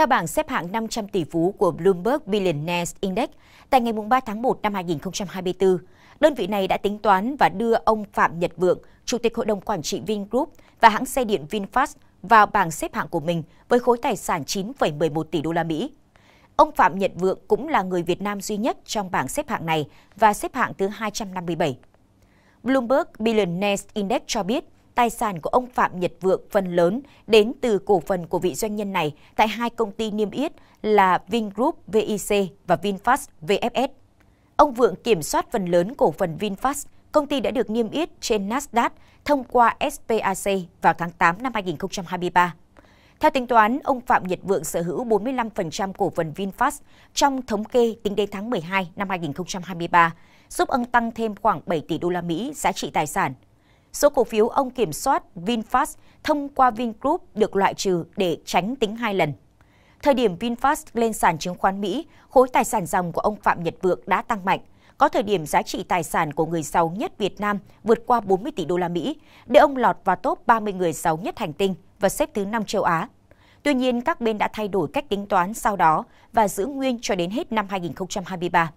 Theo bảng xếp hạng 500 tỷ phú của Bloomberg Billionaires Index, tại ngày 3 tháng 1 năm 2024, đơn vị này đã tính toán và đưa ông Phạm Nhật Vượng, Chủ tịch Hội đồng Quản trị Vingroup và hãng xe điện VinFast vào bảng xếp hạng của mình với khối tài sản 9,11 tỷ đô la Mỹ. Ông Phạm Nhật Vượng cũng là người Việt Nam duy nhất trong bảng xếp hạng này và xếp hạng thứ 257. Bloomberg Billionaires Index cho biết, tài sản của ông Phạm Nhật Vượng phần lớn đến từ cổ phần của vị doanh nhân này tại hai công ty niêm yết là Vingroup VIC và VinFast VFS. Ông Vượng kiểm soát phần lớn cổ phần VinFast, công ty đã được niêm yết trên Nasdaq thông qua SPAC vào tháng 8 năm 2023. Theo tính toán, ông Phạm Nhật Vượng sở hữu 45% cổ phần VinFast trong thống kê tính đến tháng 12 năm 2023, giúp ông tăng thêm khoảng 7 tỷ đô la Mỹ giá trị tài sản – Số cổ phiếu ông kiểm soát VinFast thông qua Vingroup được loại trừ để tránh tính hai lần. Thời điểm VinFast lên sàn chứng khoán Mỹ, khối tài sản dòng của ông Phạm Nhật Vượng đã tăng mạnh. Có thời điểm giá trị tài sản của người giàu nhất Việt Nam vượt qua 40 tỷ đô la Mỹ, để ông lọt vào top 30 người giàu nhất hành tinh và xếp thứ 5 châu Á. Tuy nhiên, các bên đã thay đổi cách tính toán sau đó và giữ nguyên cho đến hết năm 2023.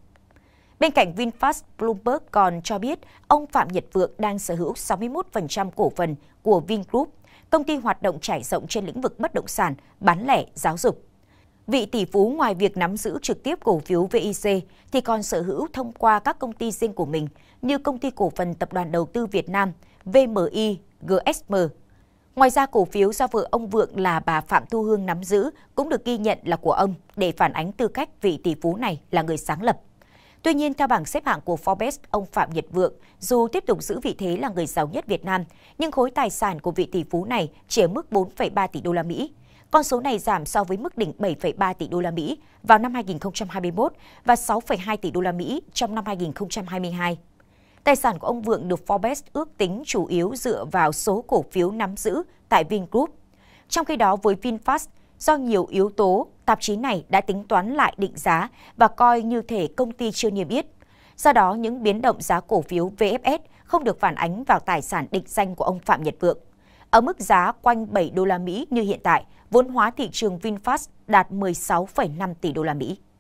Bên cạnh VinFast, Bloomberg còn cho biết ông Phạm Nhật Vượng đang sở hữu 61% cổ phần của Vingroup, công ty hoạt động trải rộng trên lĩnh vực bất động sản, bán lẻ, giáo dục. Vị tỷ phú ngoài việc nắm giữ trực tiếp cổ phiếu VIC thì còn sở hữu thông qua các công ty riêng của mình như công ty cổ phần Tập đoàn Đầu tư Việt Nam, VMI, GSM. Ngoài ra, cổ phiếu do vợ ông Vượng là bà Phạm Thu Hương nắm giữ cũng được ghi nhận là của ông để phản ánh tư cách vị tỷ phú này là người sáng lập. Tuy nhiên, theo bảng xếp hạng của Forbes, ông Phạm Nhật Vượng dù tiếp tục giữ vị thế là người giàu nhất Việt Nam, nhưng khối tài sản của vị tỷ phú này chỉ ở mức 4,3 tỷ đô la Mỹ. Con số này giảm so với mức đỉnh 7,3 tỷ đô la Mỹ vào năm 2021 và 6,2 tỷ đô la Mỹ trong năm 2022. Tài sản của ông Vượng được Forbes ước tính chủ yếu dựa vào số cổ phiếu nắm giữ tại Vingroup. Trong khi đó với VinFast, do nhiều yếu tố tạp chí này đã tính toán lại định giá và coi như thể công ty chưa niêm yết. Do đó, những biến động giá cổ phiếu VFS không được phản ánh vào tài sản định danh của ông Phạm Nhật Vượng. Ở mức giá quanh 7 đô la Mỹ như hiện tại, vốn hóa thị trường VinFast đạt 16,5 tỷ đô la Mỹ.